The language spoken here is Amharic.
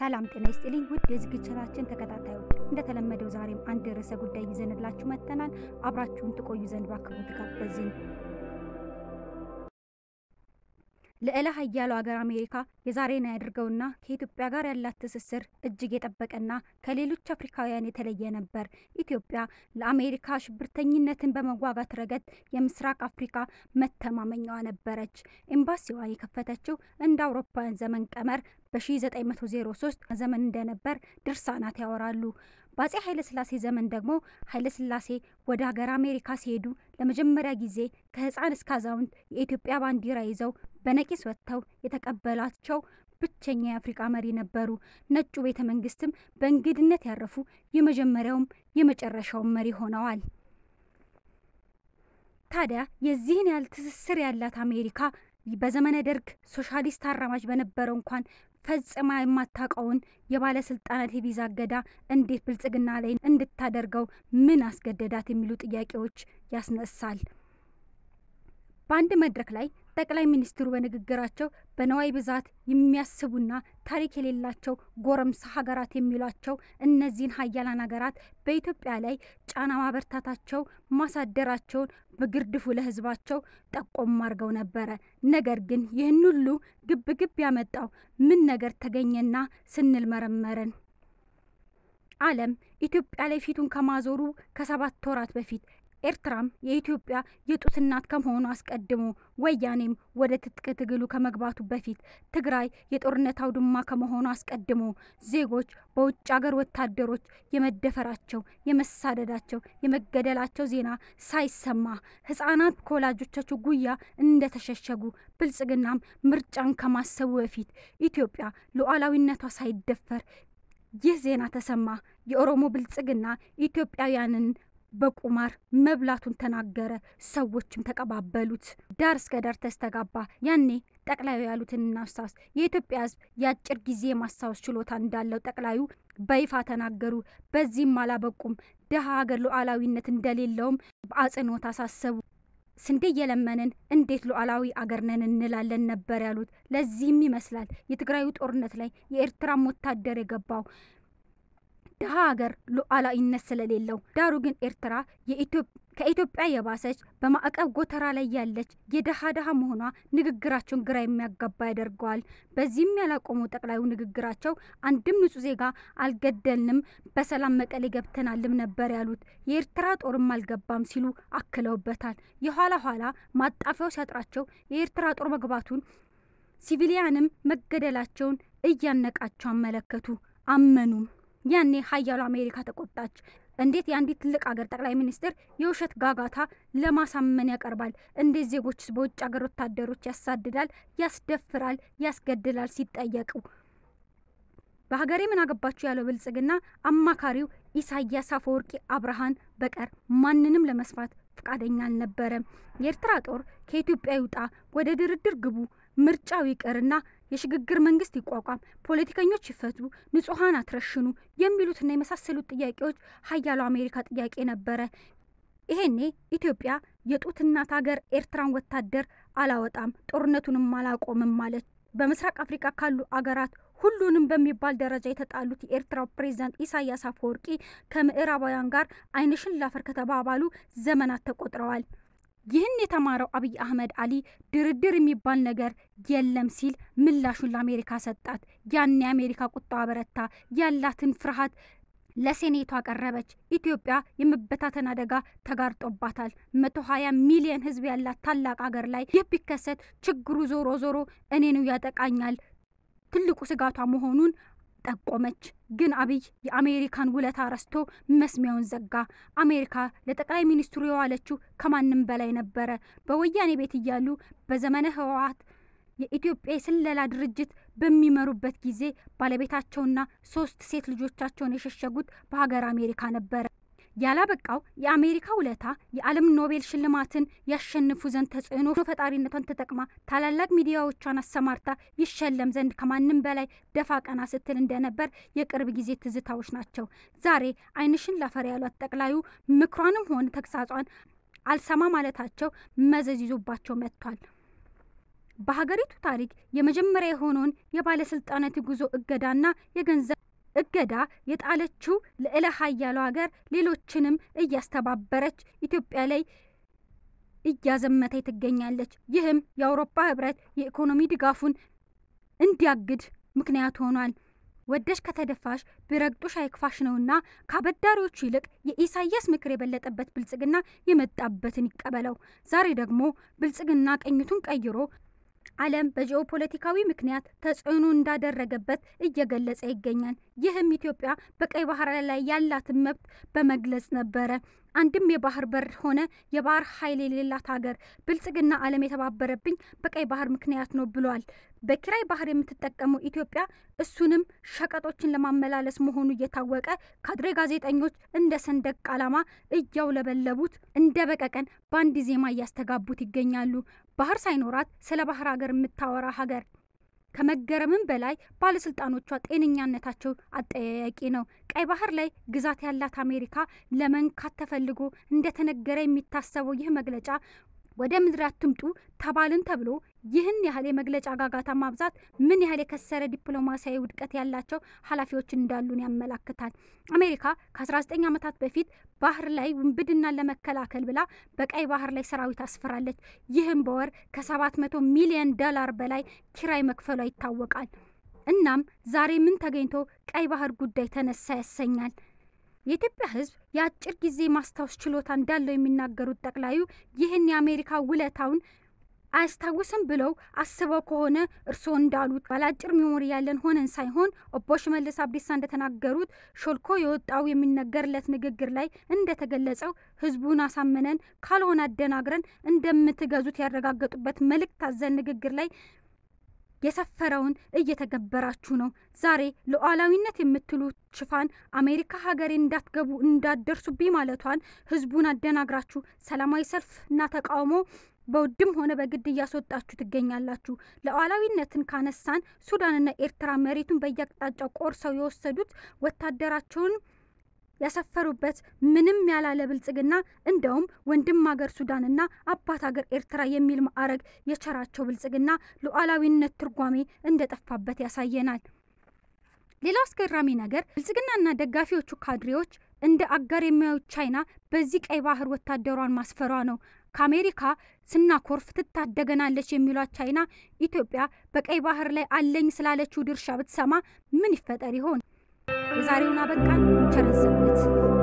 ሰላም ጤና ይስጥልኝ ውድ የዝግጅታችን ተከታታዮች፣ እንደተለመደው ዛሬም አንድ ርዕሰ ጉዳይ ይዘንላችሁ መጥተናል። አብራችሁን ትቆዩ ዘንድ በአክብሮት ጋበዝን። ልዕለ ሀያሉ ሀገር አሜሪካ የዛሬን ያድርገውና ከኢትዮጵያ ጋር ያላት ትስስር እጅግ የጠበቀና ከሌሎች አፍሪካውያን የተለየ ነበር። ኢትዮጵያ ለአሜሪካ ሽብርተኝነትን በመዋጋት ረገድ የምስራቅ አፍሪካ መተማመኛዋ ነበረች። ኤምባሲዋን የከፈተችው እንደ አውሮፓውያን ዘመን ቀመር በ1903 ዘመን እንደነበር ድርሳናት ያወራሉ። በአጼ ኃይለስላሴ ዘመን ደግሞ ኃይለስላሴ ወደ ሀገር አሜሪካ ሲሄዱ ለመጀመሪያ ጊዜ ከህፃን እስከ አዛውንት የኢትዮጵያ ባንዲራ ይዘው በነቂስ ወጥተው የተቀበላቸው ብቸኛ የአፍሪቃ መሪ ነበሩ። ነጩ ቤተ መንግስትም በእንግድነት ያረፉ የመጀመሪያውም የመጨረሻውም መሪ ሆነዋል። ታዲያ የዚህን ያህል ትስስር ያላት አሜሪካ በዘመነ ደርግ ሶሻሊስት አራማጅ በነበረው እንኳን ፈጽማ የማታውቀውን የባለስልጣናት የቪዛ እገዳ እንዴት ብልጽግና ላይ እንድታደርገው ምን አስገደዳት የሚሉ ጥያቄዎች ያስነሳል። በአንድ መድረክ ላይ ጠቅላይ ሚኒስትሩ በንግግራቸው በነዋይ ብዛት የሚያስቡና ታሪክ የሌላቸው ጎረምሳ ሀገራት የሚሏቸው እነዚህን ሀያላን ሀገራት በኢትዮጵያ ላይ ጫና ማበርታታቸው ማሳደራቸውን በግርድፉ ለሕዝባቸው ጠቆም አድርገው ነበረ። ነገር ግን ይህን ሁሉ ግብ ግብ ያመጣው ምን ነገር ተገኘና ስንል መረመርን። ዓለም ኢትዮጵያ ላይ ፊቱን ከማዞሩ ከሰባት ወራት በፊት ኤርትራም የኢትዮጵያ የጡት እናት ከመሆኑ አስቀድሞ ወያኔም ወደ ትጥቅ ትግሉ ከመግባቱ በፊት ትግራይ የጦርነት አውድማ ከመሆኑ አስቀድሞ ዜጎች በውጭ አገር ወታደሮች የመደፈራቸው፣ የመሳደዳቸው፣ የመገደላቸው ዜና ሳይሰማ ህጻናት ከወላጆቻቸው ጉያ እንደተሸሸጉ ብልጽግናም ምርጫን ከማሰቡ በፊት ኢትዮጵያ ሉዓላዊነቷ ሳይደፈር ይህ ዜና ተሰማ። የኦሮሞ ብልጽግና ኢትዮጵያውያንን በቁማር መብላቱን ተናገረ። ሰዎችም ተቀባበሉት። ዳር እስከ ዳር ተስተጋባ። ያኔ ጠቅላዩ ያሉትን እናስታውስ። የኢትዮጵያ ሕዝብ የአጭር ጊዜ የማስታወስ ችሎታ እንዳለው ጠቅላዩ በይፋ ተናገሩ። በዚህም አላበቁም። ድሀ ሀገር ሉዓላዊነት እንደሌለውም በአጽንኦት አሳሰቡ። ስንዴ እየለመንን እንዴት ሉዓላዊ አገር ነን እንላለን ነበር ያሉት። ለዚህም ይመስላል የትግራዩ ጦርነት ላይ የኤርትራም ወታደር የገባው ድሀ ሀገር ሉዓላዊነት ስለሌለው ዳሩ ግን ኤርትራ ከኢትዮጵያ የባሰች በማዕቀብ ጎተራ ላይ ያለች የድሀ ድሀ መሆኗ ንግግራቸውን ግራ የሚያጋባ ያደርገዋል። በዚህም ያላቆሙ ጠቅላዩ ንግግራቸው አንድም ንጹሕ ዜጋ አልገደልንም፣ በሰላም መቀሌ ገብተናልም ነበር ያሉት የኤርትራ ጦርም አልገባም ሲሉ አክለውበታል። የኋላ ኋላ ማጣፊያው ሲያጥራቸው የኤርትራ ጦር መግባቱን ሲቪሊያንም መገደላቸውን እያነቃቸው አመለከቱ፣ አመኑም። ያኔ ሀያሉ አሜሪካ ተቆጣች። እንዴት የአንዲት ትልቅ ሀገር ጠቅላይ ሚኒስትር የውሸት ጋጋታ ለማሳመን ያቀርባል? እንዴት ዜጎችስ በውጭ ሀገር ወታደሮች ያሳድዳል፣ ያስደፍራል፣ ያስገድላል ሲጠየቁ በሀገሬ ምን አገባችሁ ያለው ብልጽግና አማካሪው ኢሳያስ አፈወርቂ አብርሃን በቀር ማንንም ለመስፋት ፈቃደኛ አልነበረም። የኤርትራ ጦር ከኢትዮጵያ ይውጣ፣ ወደ ድርድር ግቡ፣ ምርጫው ይቅርና የሽግግር መንግስት ይቋቋም፣ ፖለቲከኞች ይፈቱ፣ ንጹሐን አትረሽኑ የሚሉትና የመሳሰሉት ጥያቄዎች ሀያሉ አሜሪካ ጥያቄ ነበረ። ይሄኔ ኢትዮጵያ የጡት እናት ሀገር ኤርትራን ወታደር አላወጣም፣ ጦርነቱንም አላቆምም ማለት በምስራቅ አፍሪካ ካሉ አገራት ሁሉንም በሚባል ደረጃ የተጣሉት የኤርትራው ፕሬዚዳንት ኢሳያስ አፈወርቂ ከምዕራባውያን ጋር አይንሽን ላፈር ከተባባሉ ዘመናት ተቆጥረዋል። ይህን የተማረው አብይ አህመድ አሊ ድርድር የሚባል ነገር የለም ሲል ምላሹን ለአሜሪካ ሰጣት። ያን የአሜሪካ ቁጣ በረታ። ያላትን ፍርሃት ለሴኔቱ አቀረበች። ኢትዮጵያ የመበታተን አደጋ ተጋርጦባታል። መቶ ሀያ ሚሊየን ህዝብ ያላት ታላቅ አገር ላይ ይህ ቢከሰት ችግሩ ዞሮ ዞሮ እኔኑ ያጠቃኛል ትልቁ ስጋቷ መሆኑን ጠቆመች። ግን አብይ የአሜሪካን ውለታ ረስቶ መስሚያውን ዘጋ። አሜሪካ ለጠቅላይ ሚኒስትሩ የዋለችው ከማንም በላይ ነበረ። በወያኔ ቤት እያሉ በዘመነ ህወሓት የኢትዮጵያ የስለላ ድርጅት በሚመሩበት ጊዜ ባለቤታቸውና ሶስት ሴት ልጆቻቸውን የሸሸጉት በሀገር አሜሪካ ነበረ። ያላበቃው የአሜሪካ ውለታ የዓለም ኖቤል ሽልማትን ያሸንፉ ዘንድ ተጽዕኖ ፈጣሪነቷን ተጠቅማ ታላላቅ ሚዲያዎቿን አሰማርታ ይሸለም ዘንድ ከማንም በላይ ደፋ ቀና ስትል እንደነበር የቅርብ ጊዜ ትዝታዎች ናቸው። ዛሬ አይንሽን ላፈር ያሏት ጠቅላዩ ምክሯንም ሆነ ተግሳጿን አልሰማ ማለታቸው መዘዝ ይዞባቸው መጥቷል። በሀገሪቱ ታሪክ የመጀመሪያ የሆነውን የባለስልጣናት ጉዞ እገዳና የገንዘብ እገዳ የጣለችው ልዕለ ሀያሉ ሀገር ሌሎችንም እያስተባበረች ኢትዮጵያ ላይ እያዘመተች ትገኛለች። ይህም የአውሮፓ ህብረት የኢኮኖሚ ድጋፉን እንዲያግድ ምክንያት ሆኗል። ወደሽ ከተደፋሽ ቢረግጡሽ አይክፋሽ ነውና ከአበዳሪዎቹ ይልቅ የኢሳያስ ምክር የበለጠበት ብልጽግና የመጣበትን ይቀበለው። ዛሬ ደግሞ ብልጽግና ቀኝቱን ቀይሮ ዓለም በጂኦፖለቲካዊ ምክንያት ተጽዕኖ እንዳደረገበት እየገለጸ ይገኛል። ይህም ኢትዮጵያ በቀይ ባህር ላይ ያላትን መብት በመግለጽ ነበረ። አንድም የባህር በር ሆነ የባህር ኃይል የሌላት ሀገር ብልጽግና ዓለም የተባበረብኝ በቀይ ባህር ምክንያት ነው ብሏል። በኪራይ ባህር የምትጠቀመው ኢትዮጵያ እሱንም ሸቀጦችን ለማመላለስ መሆኑ እየታወቀ ካድሬ ጋዜጠኞች እንደ ሰንደቅ ዓላማ እያውለበለቡት እንደ በቀቀን በአንድ ዜማ እያስተጋቡት ይገኛሉ። ባህር ሳይኖራት ስለ ባህር ሀገር የምታወራ ሀገር ከመገረምም በላይ ባለስልጣኖቿ ጤነኛነታቸው አጠያያቂ ነው። ቀይ ባህር ላይ ግዛት ያላት አሜሪካ ለመንካት ተፈልጎ እንደተነገረ የሚታሰበው ይህ መግለጫ ወደ ምድር አትምጡ ተባልን ተብሎ ይህን ያህል የመግለጫ ጋጋታ ማብዛት ምን ያህል የከሰረ ዲፕሎማሲያዊ ውድቀት ያላቸው ኃላፊዎች እንዳሉን ያመላክታል። አሜሪካ ከ19 ዓመታት በፊት ባህር ላይ ውንብድናን ለመከላከል ብላ በቀይ ባህር ላይ ሰራዊት አስፈራለች። ይህም በወር ከ700 ሚሊዮን ዶላር በላይ ኪራይ መክፈሏ ይታወቃል። እናም ዛሬ ምን ተገኝቶ ቀይ ባህር ጉዳይ ተነሳ ያሰኛል። የኢትዮጵያ ሕዝብ የአጭር ጊዜ ማስታወስ ችሎታ እንዳለው የሚናገሩት ጠቅላዩ ይህን የአሜሪካ ውለታውን አያስታውስም ብለው አስበው ከሆነ እርስዎ እንዳሉት ባላጭር ሚሞሪ ያለን ሆነን ሳይሆን ኦቦ ሽመልስ አብዲሳ እንደተናገሩት ሾልኮ የወጣው የሚነገርለት ንግግር ላይ እንደተገለጸው ህዝቡን አሳምነን ካልሆነ አደናግረን እንደምትገዙት ያረጋገጡበት መልእክት አዘን ንግግር ላይ የሰፈረውን እየተገበራችሁ ነው። ዛሬ ሉዓላዊነት የምትሉት ሽፋን አሜሪካ ሀገሬ እንዳትገቡ እንዳደርሱብኝ ማለቷን ህዝቡን አደናግራችሁ ሰላማዊ ሰልፍና ተቃውሞ በውድም ሆነ በግድ እያስወጣችሁ ትገኛላችሁ። ሉዓላዊነትን ካነሳን ሱዳንና ኤርትራ መሬቱን በየአቅጣጫው ቆርሰው የወሰዱት ወታደራቸውን ያሰፈሩበት ምንም ያላለ ብልጽግና እንደውም ወንድም ሀገር ሱዳንና አባት ሀገር ኤርትራ የሚል ማዕረግ የቸራቸው ብልጽግና ሉዓላዊነት ትርጓሜ እንደጠፋበት ያሳየናል። ሌላው አስገራሚ ነገር ብልጽግናና ደጋፊዎቹ ካድሬዎች እንደ አጋር የሚያዩት ቻይና በዚህ ቀይ ባህር ወታደሯን ማስፈሯ ነው። ከአሜሪካ ስናኮርፍ ትታደገናለች የሚሏት ቻይና ኢትዮጵያ በቀይ ባህር ላይ አለኝ ስላለችው ድርሻ ብትሰማ ምን ይፈጠር ይሆን? የዛሬውን አበቃን። ቸር ሰንብቱ።